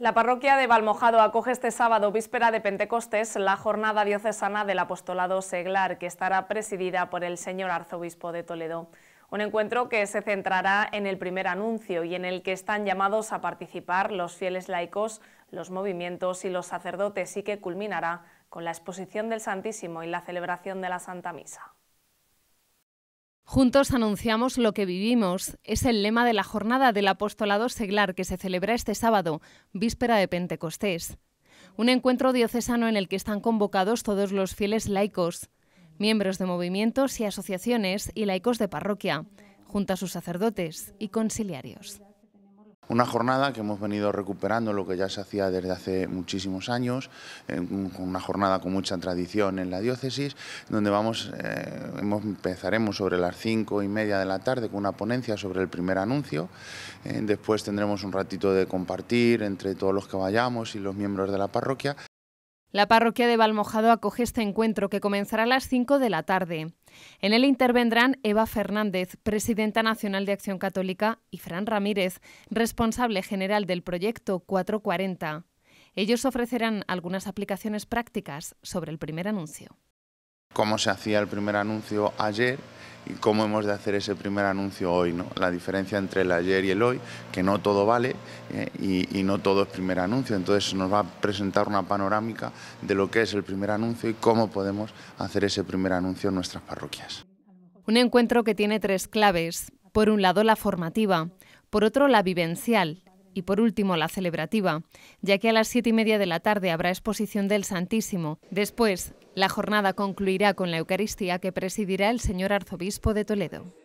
La parroquia de Valmojado acoge este sábado, víspera de Pentecostés, la jornada diocesana del apostolado seglar, que estará presidida por el señor arzobispo de Toledo. Un encuentro que se centrará en el primer anuncio y en el que están llamados a participar los fieles laicos, los movimientos y los sacerdotes y que culminará con la exposición del Santísimo y la celebración de la Santa Misa. Juntos anunciamos lo que vivimos. Es el lema de la jornada del apostolado seglar que se celebra este sábado, víspera de Pentecostés. Un encuentro diocesano en el que están convocados todos los fieles laicos, miembros de movimientos y asociaciones y laicos de parroquia, junto a sus sacerdotes y conciliarios. Una jornada que hemos venido recuperando lo que ya se hacía desde hace muchísimos años, una jornada con mucha tradición en la diócesis, donde vamos, eh, empezaremos sobre las cinco y media de la tarde con una ponencia sobre el primer anuncio. Eh, después tendremos un ratito de compartir entre todos los que vayamos y los miembros de la parroquia la parroquia de Valmojado acoge este encuentro que comenzará a las 5 de la tarde. En él intervendrán Eva Fernández, presidenta nacional de Acción Católica, y Fran Ramírez, responsable general del proyecto 440. Ellos ofrecerán algunas aplicaciones prácticas sobre el primer anuncio. ¿Cómo se hacía el primer anuncio ayer, y cómo hemos de hacer ese primer anuncio hoy, ¿no? La diferencia entre el ayer y el hoy, que no todo vale eh, y, y, no todo es primer anuncio. Entonces nos va a presentar una panorámica de lo que es el primer anuncio y cómo podemos hacer ese primer anuncio en nuestras parroquias. Un encuentro que tiene tres claves. Por un lado, la formativa. Por otro, la vivencial y por último la celebrativa, ya que a las siete y media de la tarde habrá exposición del Santísimo. Después, la jornada concluirá con la Eucaristía que presidirá el señor arzobispo de Toledo.